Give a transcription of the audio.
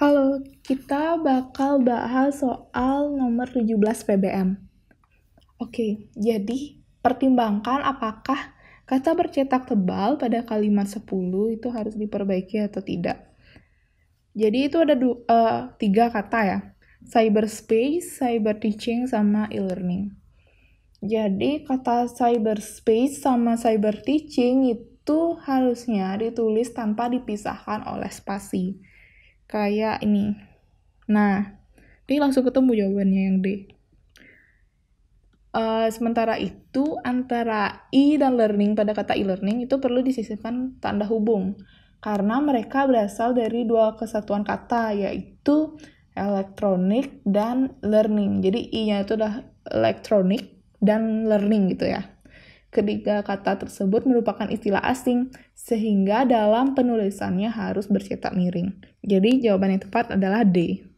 Halo, kita bakal bahas soal nomor 17 PBM. Oke, jadi pertimbangkan apakah kata bercetak tebal pada kalimat 10 itu harus diperbaiki atau tidak. Jadi itu ada du- uh, tiga kata ya, cyberspace, cyber teaching, sama e-learning. Jadi kata cyberspace sama cyber teaching itu harusnya ditulis tanpa dipisahkan oleh spasi kayak ini nah ini langsung ketemu jawabannya yang D Uh, sementara itu, antara I dan learning pada kata e-learning itu perlu disisipkan tanda hubung karena mereka berasal dari dua kesatuan kata yaitu elektronik dan learning. Jadi I-nya itu adalah elektronik dan learning gitu ya. Ketiga kata tersebut merupakan istilah asing sehingga dalam penulisannya harus bercetak miring. Jadi jawaban yang tepat adalah D.